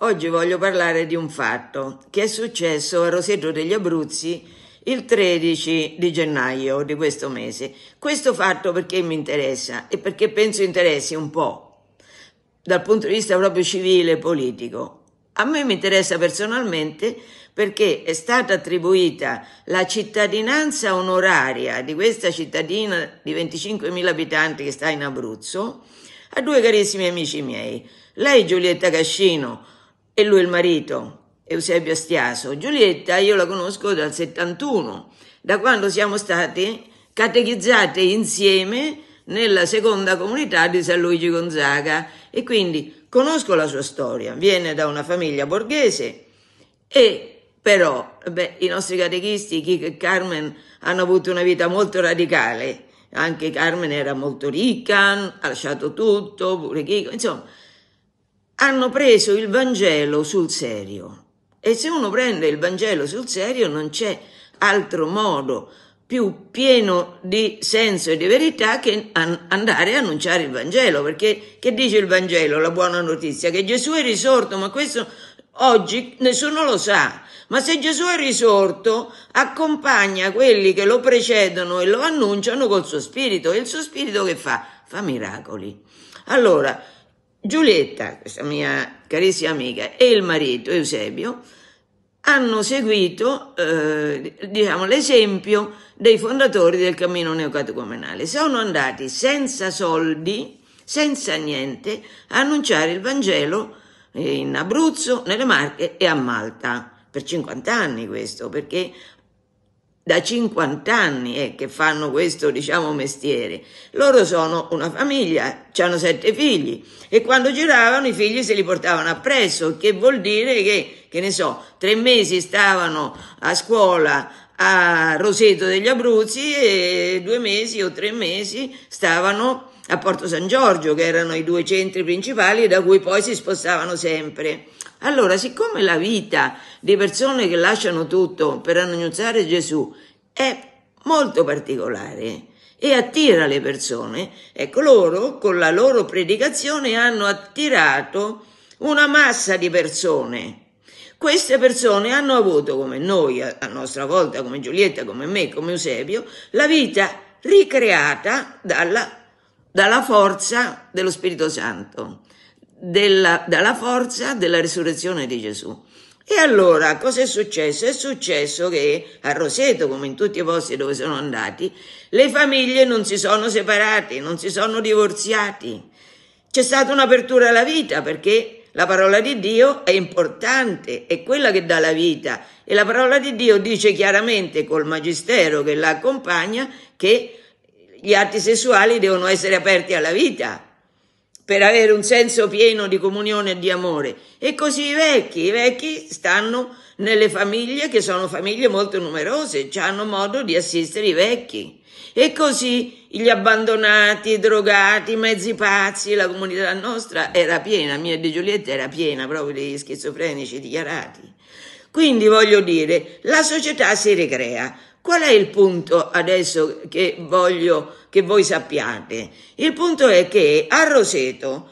Oggi voglio parlare di un fatto che è successo a Roseto degli Abruzzi il 13 di gennaio di questo mese. Questo fatto perché mi interessa e perché penso interessi un po' dal punto di vista proprio civile e politico. A me mi interessa personalmente perché è stata attribuita la cittadinanza onoraria di questa cittadina di 25.000 abitanti che sta in Abruzzo a due carissimi amici miei. Lei Giulietta Cascino, e lui il marito, Eusebio Astiaso. Giulietta io la conosco dal 71, da quando siamo stati catechizzate insieme nella seconda comunità di San Luigi Gonzaga e quindi conosco la sua storia, viene da una famiglia borghese e però beh, i nostri catechisti, Chico e Carmen, hanno avuto una vita molto radicale, anche Carmen era molto ricca, ha lasciato tutto, pure Chico, insomma hanno preso il Vangelo sul serio. E se uno prende il Vangelo sul serio non c'è altro modo più pieno di senso e di verità che andare a annunciare il Vangelo, perché che dice il Vangelo, la buona notizia? Che Gesù è risorto, ma questo oggi nessuno lo sa. Ma se Gesù è risorto, accompagna quelli che lo precedono e lo annunciano col suo spirito, e il suo spirito che fa? Fa miracoli. Allora, Giulietta, questa mia carissima amica, e il marito Eusebio hanno seguito eh, diciamo, l'esempio dei fondatori del cammino neocatecumenale. Sono andati senza soldi, senza niente, a annunciare il Vangelo eh, in Abruzzo, nelle Marche e a Malta. Per 50 anni questo, perché da 50 anni eh, che fanno questo diciamo, mestiere. Loro sono una famiglia, hanno sette figli e quando giravano i figli se li portavano appresso, che vuol dire che, che ne so, tre mesi stavano a scuola a Roseto degli Abruzzi e due mesi o tre mesi stavano a Porto San Giorgio, che erano i due centri principali da cui poi si spostavano sempre. Allora, siccome la vita di persone che lasciano tutto per annunciare Gesù è molto particolare e attira le persone, ecco loro con la loro predicazione hanno attirato una massa di persone queste persone hanno avuto, come noi a nostra volta, come Giulietta, come me, come Eusebio, la vita ricreata dalla, dalla forza dello Spirito Santo, della, dalla forza della risurrezione di Gesù. E allora cosa è successo? È successo che a Roseto, come in tutti i posti dove sono andati, le famiglie non si sono separate, non si sono divorziati. C'è stata un'apertura alla vita perché la parola di Dio è importante, è quella che dà la vita e la parola di Dio dice chiaramente col magistero che la accompagna che gli atti sessuali devono essere aperti alla vita per avere un senso pieno di comunione e di amore. E così i vecchi, i vecchi stanno nelle famiglie che sono famiglie molto numerose, hanno modo di assistere i vecchi. E così gli abbandonati, i drogati, i mezzi pazzi, la comunità nostra era piena, mia di Giulietta era piena proprio degli schizofrenici dichiarati. Quindi voglio dire, la società si ricrea, Qual è il punto adesso che voglio che voi sappiate? Il punto è che a Roseto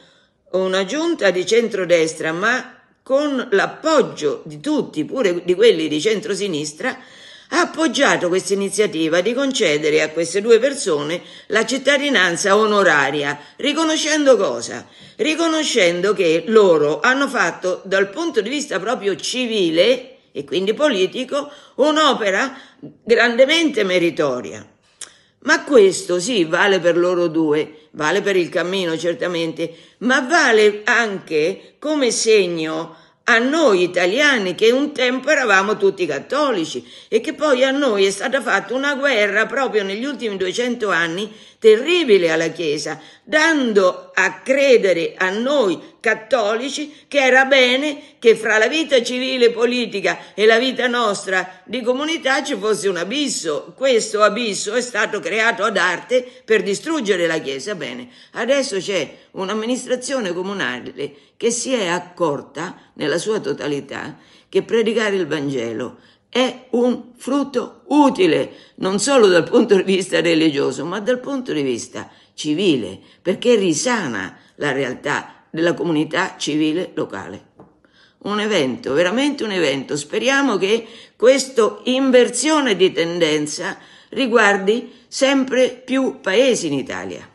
una giunta di centrodestra, ma con l'appoggio di tutti, pure di quelli di centrosinistra, ha appoggiato questa iniziativa di concedere a queste due persone la cittadinanza onoraria, riconoscendo cosa? Riconoscendo che loro hanno fatto dal punto di vista proprio civile e quindi politico un'opera grandemente meritoria. Ma questo sì vale per loro due, vale per il cammino certamente, ma vale anche come segno a noi italiani che un tempo eravamo tutti cattolici e che poi a noi è stata fatta una guerra proprio negli ultimi 200 anni terribile alla Chiesa, dando a credere a noi cattolici che era bene che fra la vita civile e politica e la vita nostra di comunità ci fosse un abisso. Questo abisso è stato creato ad arte per distruggere la Chiesa. Bene, adesso c'è un'amministrazione comunale che si è accorta nella sua totalità che predicare il Vangelo è un frutto utile non solo dal punto di vista religioso, ma dal punto di vista civile, perché risana la realtà della comunità civile locale. Un evento, veramente un evento. Speriamo che questa inversione di tendenza riguardi sempre più paesi in Italia.